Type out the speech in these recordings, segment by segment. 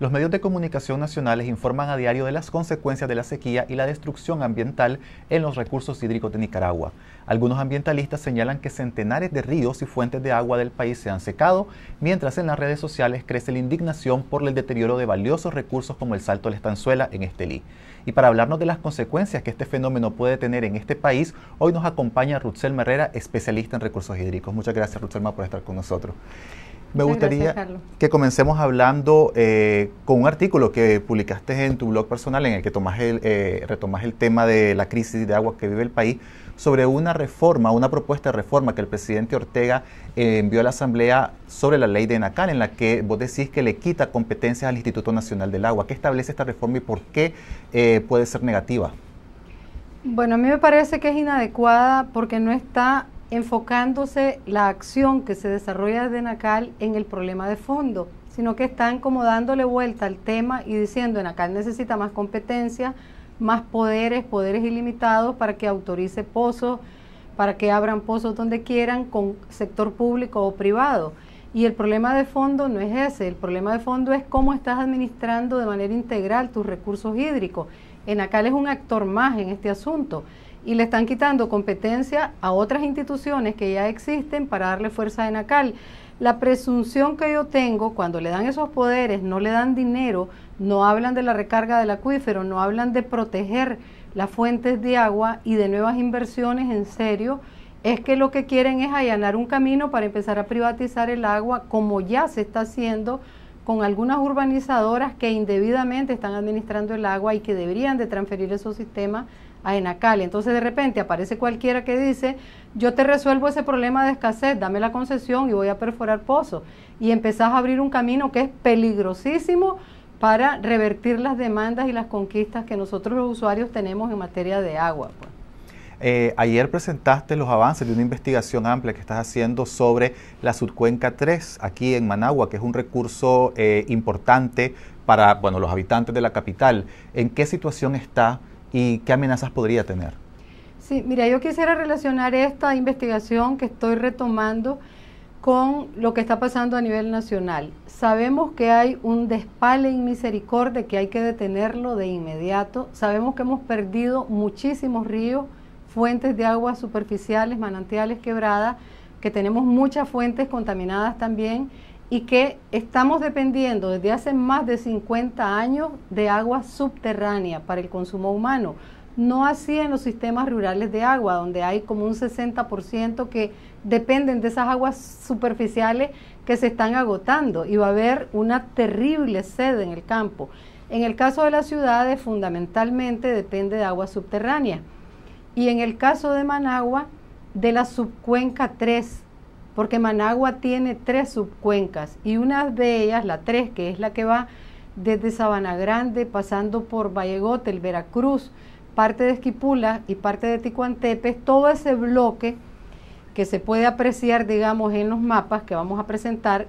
Los medios de comunicación nacionales informan a diario de las consecuencias de la sequía y la destrucción ambiental en los recursos hídricos de Nicaragua. Algunos ambientalistas señalan que centenares de ríos y fuentes de agua del país se han secado, mientras en las redes sociales crece la indignación por el deterioro de valiosos recursos como el Salto de la Estanzuela en Estelí. Y para hablarnos de las consecuencias que este fenómeno puede tener en este país, hoy nos acompaña Rutzel Herrera, especialista en recursos hídricos. Muchas gracias, Rutzelma, por estar con nosotros. Me gustaría que comencemos hablando eh, con un artículo que publicaste en tu blog personal en el que tomas el, eh, retomas el tema de la crisis de agua que vive el país sobre una reforma, una propuesta de reforma que el presidente Ortega eh, envió a la Asamblea sobre la ley de NACAL en la que vos decís que le quita competencias al Instituto Nacional del Agua. ¿Qué establece esta reforma y por qué eh, puede ser negativa? Bueno, a mí me parece que es inadecuada porque no está enfocándose la acción que se desarrolla desde NACAL en el problema de fondo, sino que están como dándole vuelta al tema y diciendo NACAL necesita más competencia, más poderes, poderes ilimitados para que autorice pozos, para que abran pozos donde quieran con sector público o privado. Y el problema de fondo no es ese, el problema de fondo es cómo estás administrando de manera integral tus recursos hídricos. Enacal es un actor más en este asunto y le están quitando competencia a otras instituciones que ya existen para darle fuerza de nacal. La presunción que yo tengo cuando le dan esos poderes, no le dan dinero, no hablan de la recarga del acuífero, no hablan de proteger las fuentes de agua y de nuevas inversiones en serio, es que lo que quieren es allanar un camino para empezar a privatizar el agua, como ya se está haciendo con algunas urbanizadoras que indebidamente están administrando el agua y que deberían de transferir esos sistemas entonces de repente aparece cualquiera que dice, yo te resuelvo ese problema de escasez, dame la concesión y voy a perforar pozos. Y empezás a abrir un camino que es peligrosísimo para revertir las demandas y las conquistas que nosotros los usuarios tenemos en materia de agua. Pues. Eh, ayer presentaste los avances de una investigación amplia que estás haciendo sobre la subcuenca 3 aquí en Managua, que es un recurso eh, importante para bueno, los habitantes de la capital. ¿En qué situación está? y qué amenazas podría tener. Sí, mira, yo quisiera relacionar esta investigación que estoy retomando con lo que está pasando a nivel nacional. Sabemos que hay un despale misericordia, que hay que detenerlo de inmediato. Sabemos que hemos perdido muchísimos ríos, fuentes de aguas superficiales, manantiales quebradas, que tenemos muchas fuentes contaminadas también y que estamos dependiendo desde hace más de 50 años de agua subterránea para el consumo humano. No así en los sistemas rurales de agua, donde hay como un 60% que dependen de esas aguas superficiales que se están agotando y va a haber una terrible sed en el campo. En el caso de las ciudades, fundamentalmente depende de agua subterránea. Y en el caso de Managua, de la subcuenca 3, porque Managua tiene tres subcuencas y una de ellas, la tres, que es la que va desde Sabana Grande, pasando por el Veracruz, parte de Esquipula y parte de Ticuantepe, todo ese bloque que se puede apreciar, digamos, en los mapas que vamos a presentar,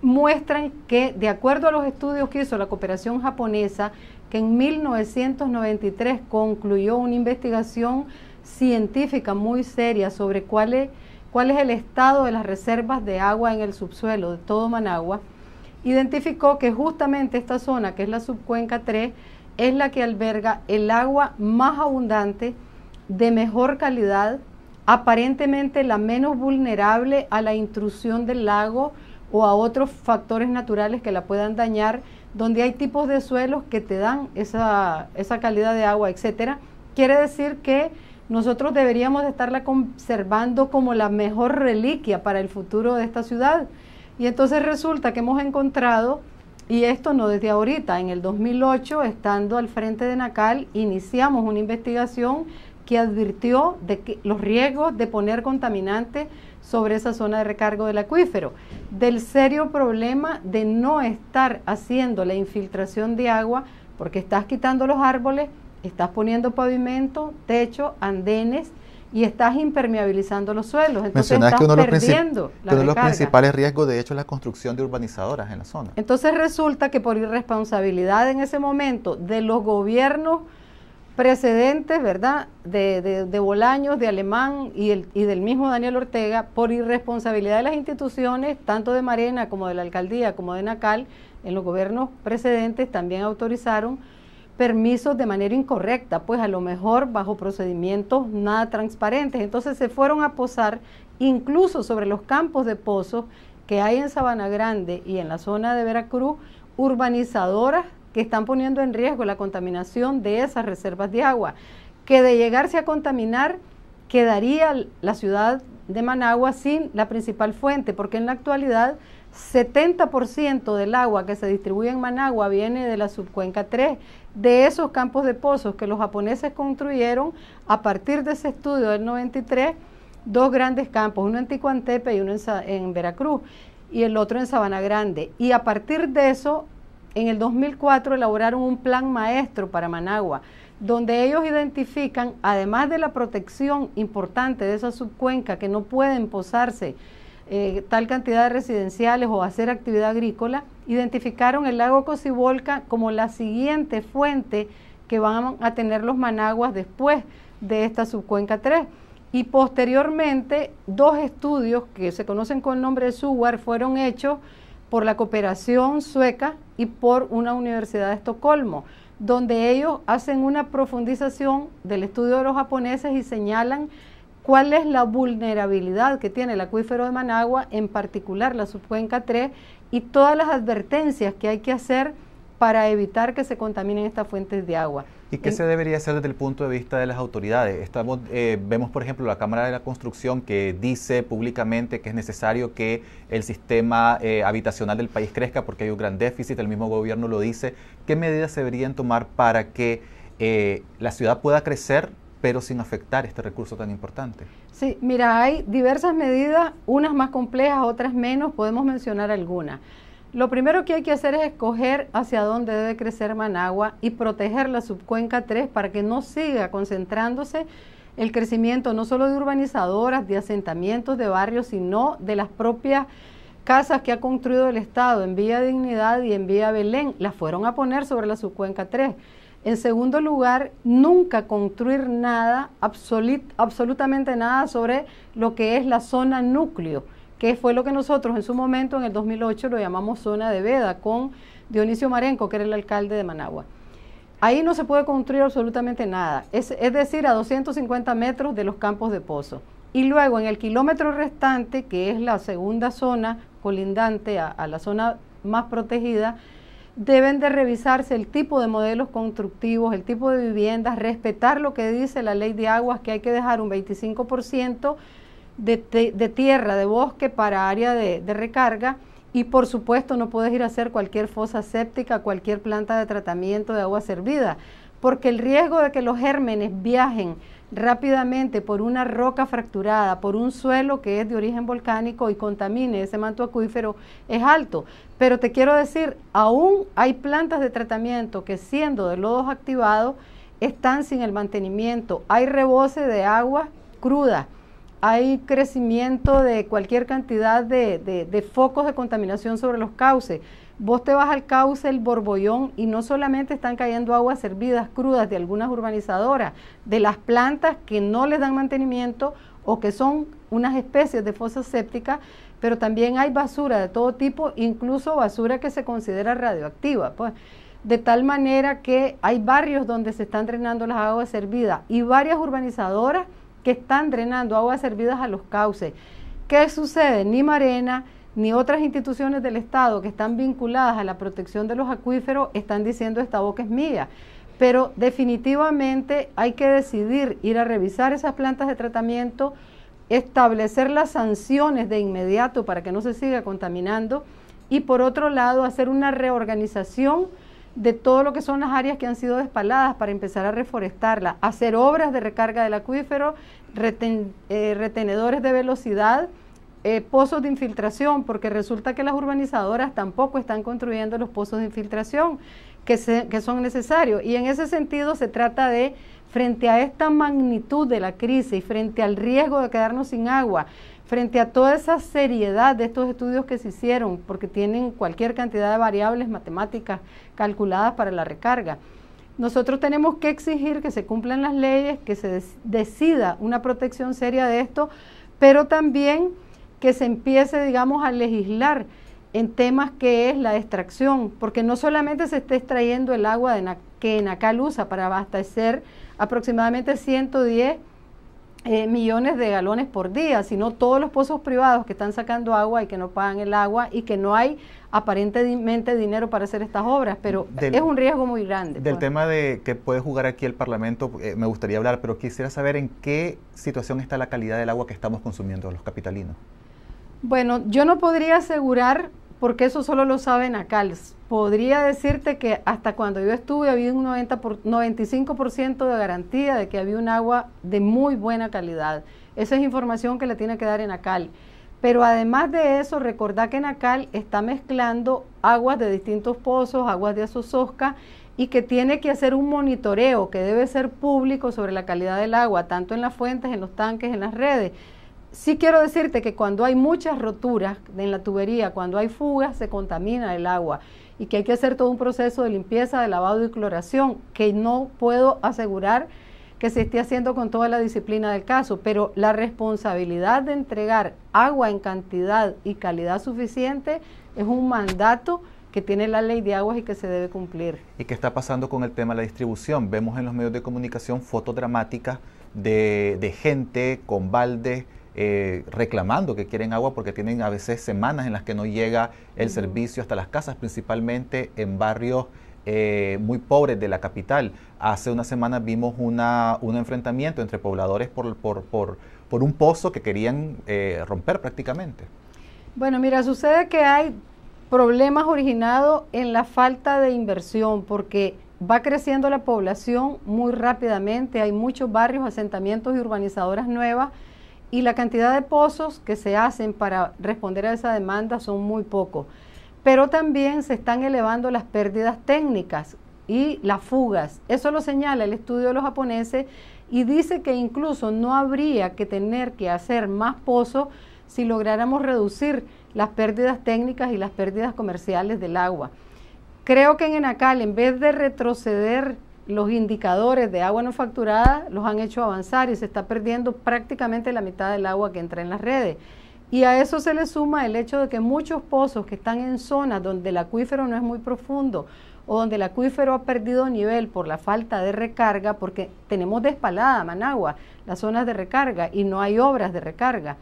muestran que, de acuerdo a los estudios que hizo la cooperación japonesa, que en 1993 concluyó una investigación científica muy seria sobre cuál es cuál es el estado de las reservas de agua en el subsuelo de todo Managua, identificó que justamente esta zona, que es la subcuenca 3, es la que alberga el agua más abundante, de mejor calidad, aparentemente la menos vulnerable a la intrusión del lago o a otros factores naturales que la puedan dañar, donde hay tipos de suelos que te dan esa, esa calidad de agua, etcétera. Quiere decir que nosotros deberíamos estarla conservando como la mejor reliquia para el futuro de esta ciudad. Y entonces resulta que hemos encontrado, y esto no desde ahorita, en el 2008, estando al frente de Nacal, iniciamos una investigación que advirtió de que los riesgos de poner contaminantes sobre esa zona de recargo del acuífero, del serio problema de no estar haciendo la infiltración de agua porque estás quitando los árboles, Estás poniendo pavimento, techo, andenes y estás impermeabilizando los suelos. Entonces que uno perdiendo la de los principales riesgos, de hecho, es la construcción de urbanizadoras en la zona. Entonces resulta que por irresponsabilidad en ese momento de los gobiernos precedentes, ¿verdad? De, de, de Bolaños, de Alemán y, el, y del mismo Daniel Ortega, por irresponsabilidad de las instituciones, tanto de Marena como de la alcaldía, como de Nacal, en los gobiernos precedentes también autorizaron permisos de manera incorrecta, pues a lo mejor bajo procedimientos nada transparentes. Entonces se fueron a posar incluso sobre los campos de pozos que hay en Sabana Grande y en la zona de Veracruz, urbanizadoras que están poniendo en riesgo la contaminación de esas reservas de agua, que de llegarse a contaminar quedaría la ciudad de Managua sin la principal fuente, porque en la actualidad 70% del agua que se distribuye en Managua viene de la subcuenca 3, de esos campos de pozos que los japoneses construyeron a partir de ese estudio del 93, dos grandes campos, uno en Ticuantepe y uno en, Veracruz y el otro en Sabana Grande. Y a partir de eso, en el 2004 elaboraron un plan maestro para Managua, donde ellos identifican, además de la protección importante de esa subcuenca que no pueden posarse, eh, tal cantidad de residenciales o hacer actividad agrícola, identificaron el lago Cocibolca como la siguiente fuente que van a tener los managuas después de esta subcuenca 3. Y posteriormente, dos estudios que se conocen con el nombre de SUGAR fueron hechos por la cooperación sueca y por una universidad de Estocolmo, donde ellos hacen una profundización del estudio de los japoneses y señalan cuál es la vulnerabilidad que tiene el acuífero de Managua, en particular la subcuenca 3, y todas las advertencias que hay que hacer para evitar que se contaminen estas fuentes de agua. ¿Y qué se debería hacer desde el punto de vista de las autoridades? Estamos, eh, vemos, por ejemplo, la Cámara de la Construcción que dice públicamente que es necesario que el sistema eh, habitacional del país crezca porque hay un gran déficit, el mismo gobierno lo dice. ¿Qué medidas se deberían tomar para que eh, la ciudad pueda crecer pero sin afectar este recurso tan importante. Sí, mira, hay diversas medidas, unas más complejas, otras menos, podemos mencionar algunas. Lo primero que hay que hacer es escoger hacia dónde debe crecer Managua y proteger la subcuenca 3 para que no siga concentrándose el crecimiento no solo de urbanizadoras, de asentamientos, de barrios, sino de las propias casas que ha construido el Estado en Vía Dignidad y en Vía Belén. Las fueron a poner sobre la subcuenca 3 en segundo lugar, nunca construir nada, absolutamente nada sobre lo que es la zona núcleo, que fue lo que nosotros en su momento, en el 2008, lo llamamos zona de veda, con Dionisio Marenco, que era el alcalde de Managua. Ahí no se puede construir absolutamente nada, es, decir, a 250 metros de los campos de pozo. Y luego en el kilómetro restante, que es la segunda zona colindante a la zona más protegida, deben de revisarse el tipo de modelos constructivos, el tipo de viviendas, respetar lo que dice la ley de aguas, que hay que dejar un 25% de, de, tierra, de bosque para área de, de recarga. Y por supuesto no puedes ir a hacer cualquier fosa séptica, cualquier planta de tratamiento de agua servida, porque el riesgo de que los gérmenes viajen rápidamente por una roca fracturada, por un suelo que es de origen volcánico y contamine ese manto acuífero, es alto. Pero te quiero decir, aún hay plantas de tratamiento que siendo de lodos activados, están sin el mantenimiento. Hay rebose de agua cruda, hay crecimiento de cualquier cantidad de focos de contaminación sobre los cauces. Vos te vas al cauce, el borbollón, y no solamente están cayendo aguas servidas crudas de algunas urbanizadoras, de las plantas que no les dan mantenimiento o que son unas especies de fosas sépticas, pero también hay basura de todo tipo, incluso basura que se considera radioactiva. Pues. de tal manera que hay barrios donde se están drenando las aguas servidas y varias urbanizadoras que están drenando aguas servidas a los cauces. ¿Qué sucede? Ni Marena, ni otras instituciones del Estado que están vinculadas a la protección de los acuíferos están diciendo esta boca es mía. Pero definitivamente hay que decidir ir a revisar esas plantas de tratamiento, establecer las sanciones de inmediato para que no se siga contaminando y por otro lado hacer una reorganización de todo lo que son las áreas que han sido despaladas para empezar a reforestarla, hacer obras de recarga del acuífero, eh, retenedores de velocidad, eh, pozos de infiltración, porque resulta que las urbanizadoras tampoco están construyendo los pozos de infiltración que, que son necesarios. Y en ese sentido se trata de, frente a esta magnitud de la crisis, y frente al riesgo de quedarnos sin agua, frente a toda esa seriedad de estos estudios que se hicieron, porque tienen cualquier cantidad de variables matemáticas calculadas para la recarga. Nosotros tenemos que exigir que se cumplan las leyes, que se decida una protección seria de esto, pero también que se empiece, digamos, a legislar en temas que es la extracción, porque no solamente se está extrayendo el agua de que Nacal usa para abastecer aproximadamente 110 eh, millones de galones por día, sino todos los pozos privados que están sacando agua y que no pagan el agua y que no hay aparentemente dinero para hacer estas obras, pero es un riesgo muy grande. Del pues. tema de que puede jugar aquí el Parlamento, eh, me gustaría hablar, pero quisiera saber en qué situación está la calidad del agua que estamos consumiendo los capitalinos. Bueno, yo no podría asegurar porque eso solo lo saben ACALS. Podría decirte que hasta cuando yo estuve había un 90 por, 95% de garantía de que había un agua de muy buena calidad. Esa es información que le tiene que dar en ACAL. Pero además de eso, recordá que Acal está mezclando aguas de distintos pozos, aguas de Azuzosca, y que tiene que hacer un monitoreo que debe ser público sobre la calidad del agua, tanto en las fuentes, en los tanques, en las redes sí quiero decirte que cuando hay muchas roturas en la tubería, cuando hay fugas, se contamina el agua y que hay que hacer todo un proceso de limpieza, de lavado y cloración, que no puedo asegurar que se esté haciendo con toda la disciplina del caso, pero la responsabilidad de entregar agua en cantidad y calidad suficiente es un mandato que tiene la ley de aguas y que se debe cumplir. ¿Y qué está pasando con el tema de la distribución? Vemos en los medios de comunicación fotos dramáticas de, gente con baldes eh, reclamando que quieren agua porque tienen a veces semanas en las que no llega el servicio hasta las casas, principalmente en barrios eh, muy pobres de la capital. Hace una semana vimos un enfrentamiento entre pobladores por, un pozo que querían eh, romper prácticamente. Bueno, mira, sucede que hay problemas originados en la falta de inversión porque va creciendo la población muy rápidamente, hay muchos barrios, asentamientos y urbanizadoras nuevas y la cantidad de pozos que se hacen para responder a esa demanda son muy pocos. Pero también se están elevando las pérdidas técnicas y las fugas. Eso lo señala el estudio de los japoneses y dice que incluso no habría que tener que hacer más pozos si lográramos reducir las pérdidas técnicas y las pérdidas comerciales del agua. Creo que en Enacal, en vez de retroceder los indicadores de agua no facturada los han hecho avanzar y se está perdiendo prácticamente la mitad del agua que entra en las redes. Y a eso se le suma el hecho de que muchos pozos que están en zonas donde el acuífero no es muy profundo o donde el acuífero ha perdido nivel por la falta de recarga, porque tenemos despalada Managua, las zonas de recarga, y no hay obras de recarga.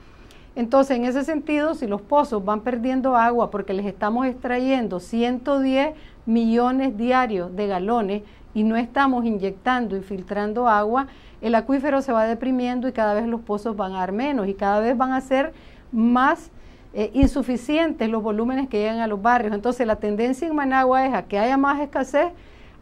Entonces, en ese sentido, si los pozos van perdiendo agua porque les estamos extrayendo 110 millones diarios de galones y no estamos inyectando y filtrando agua, el acuífero se va deprimiendo y cada vez los pozos van a dar menos y cada vez van a ser más eh, insuficientes los volúmenes que llegan a los barrios. Entonces la tendencia en Managua es a que haya más escasez,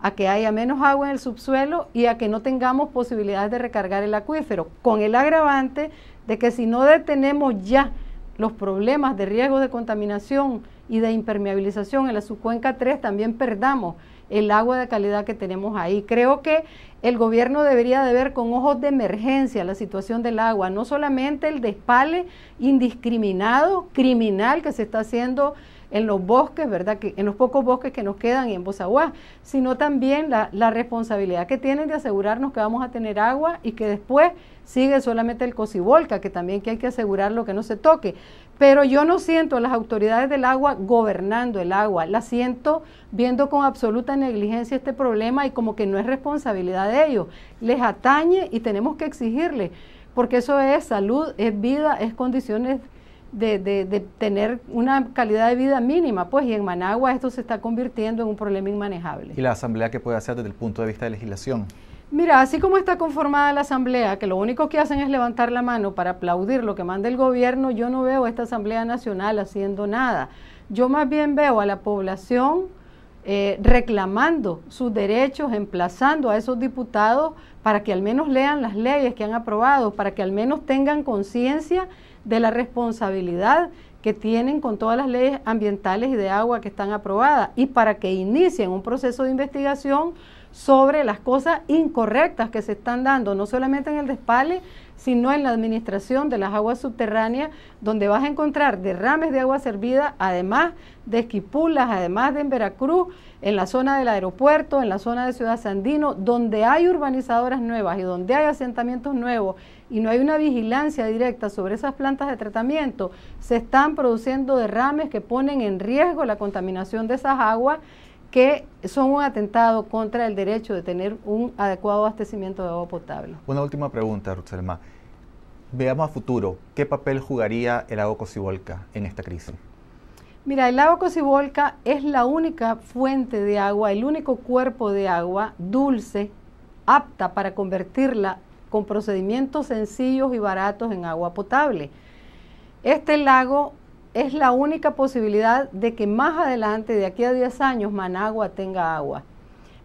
a que haya menos agua en el subsuelo y a que no tengamos posibilidades de recargar el acuífero, con el agravante de que si no detenemos ya los problemas de riesgo de contaminación y de impermeabilización en la subcuenca 3, también perdamos el agua de calidad que tenemos ahí. Creo que el gobierno debería de ver con ojos de emergencia la situación del agua, no solamente el despale indiscriminado, criminal que se está haciendo en los bosques, ¿verdad? Que, en los pocos bosques que nos quedan y en Bozaguá, sino también la, responsabilidad que tienen de asegurarnos que vamos a tener agua y que después sigue solamente el cocibolca, que también que hay que asegurar lo que no se toque. Pero yo no siento a las autoridades del agua gobernando el agua, la siento viendo con absoluta negligencia este problema y como que no es responsabilidad de ellos. Les atañe y tenemos que exigirle, porque eso es salud, es vida, es condiciones de, tener una calidad de vida mínima, pues, y en Managua esto se está convirtiendo en un problema inmanejable. ¿Y la Asamblea qué puede hacer desde el punto de vista de legislación? Mira, así como está conformada la Asamblea, que lo único que hacen es levantar la mano para aplaudir lo que manda el gobierno, yo no veo a esta Asamblea Nacional haciendo nada. Yo más bien veo a la población eh, reclamando sus derechos, emplazando a esos diputados para que al menos lean las leyes que han aprobado, para que al menos tengan conciencia de la responsabilidad que tienen con todas las leyes ambientales y de agua que están aprobadas y para que inicien un proceso de investigación sobre las cosas incorrectas que se están dando, no solamente en el despale, sino en la administración de las aguas subterráneas, donde vas a encontrar derrames de agua servida, además de esquipulas, además de en Veracruz, en la zona del aeropuerto, en la zona de Ciudad Sandino, donde hay urbanizadoras nuevas y donde hay asentamientos nuevos y no hay una vigilancia directa sobre esas plantas de tratamiento, se están produciendo derrames que ponen en riesgo la contaminación de esas aguas que son un atentado contra el derecho de tener un adecuado abastecimiento de agua potable. Una última pregunta, Rutzelma. Veamos a futuro, ¿qué papel jugaría el agua Cocibolca en esta crisis? Mira, el agua Cocibolca es la única fuente de agua, el único cuerpo de agua dulce apta para convertirla con procedimientos sencillos y baratos en agua potable. Este lago es la única posibilidad de que más adelante, de aquí a 10 años, Managua tenga agua.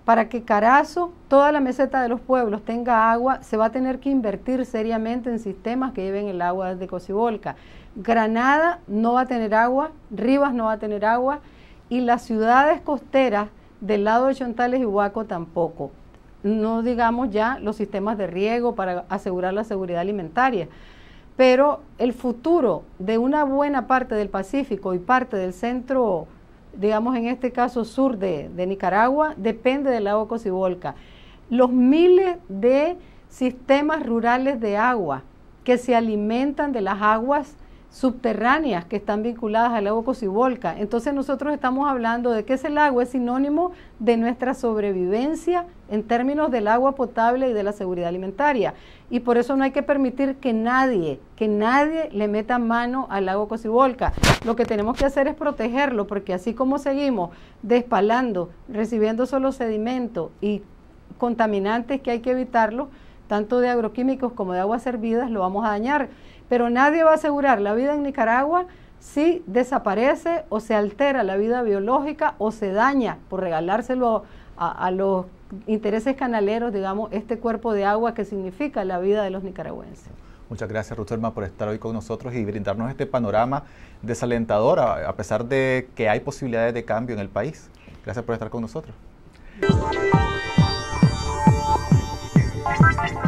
Para que Carazo, toda la meseta de los pueblos tenga agua, se va a tener que invertir seriamente en sistemas que lleven el agua desde Cocibolca. Granada no va a tener agua, Rivas no va a tener agua y las ciudades costeras del lado de Chontales y Huaco tampoco no digamos ya los sistemas de riego para asegurar la seguridad alimentaria. Pero el futuro de una buena parte del Pacífico y parte del centro, digamos en este caso sur de, Nicaragua, depende del lago Cocibolca. Los miles de sistemas rurales de agua que se alimentan de las aguas subterráneas que están vinculadas al lago Cocibolca. Entonces nosotros estamos hablando de que ese lago es sinónimo de nuestra sobrevivencia en términos del agua potable y de la seguridad alimentaria. Y por eso no hay que permitir que nadie, que nadie le meta mano al lago Cocibolca. Lo que tenemos que hacer es protegerlo, porque así como seguimos despalando, recibiendo solo sedimentos y contaminantes que hay que evitarlo, tanto de agroquímicos como de aguas servidas lo vamos a dañar. Pero nadie va a asegurar la vida en Nicaragua si desaparece o se altera la vida biológica o se daña por regalárselo a, los intereses canaleros, digamos, este cuerpo de agua que significa la vida de los nicaragüenses. Muchas gracias, Ruth por estar hoy con nosotros y brindarnos este panorama desalentador, a, pesar de que hay posibilidades de cambio en el país. Gracias por estar con nosotros. Thank you.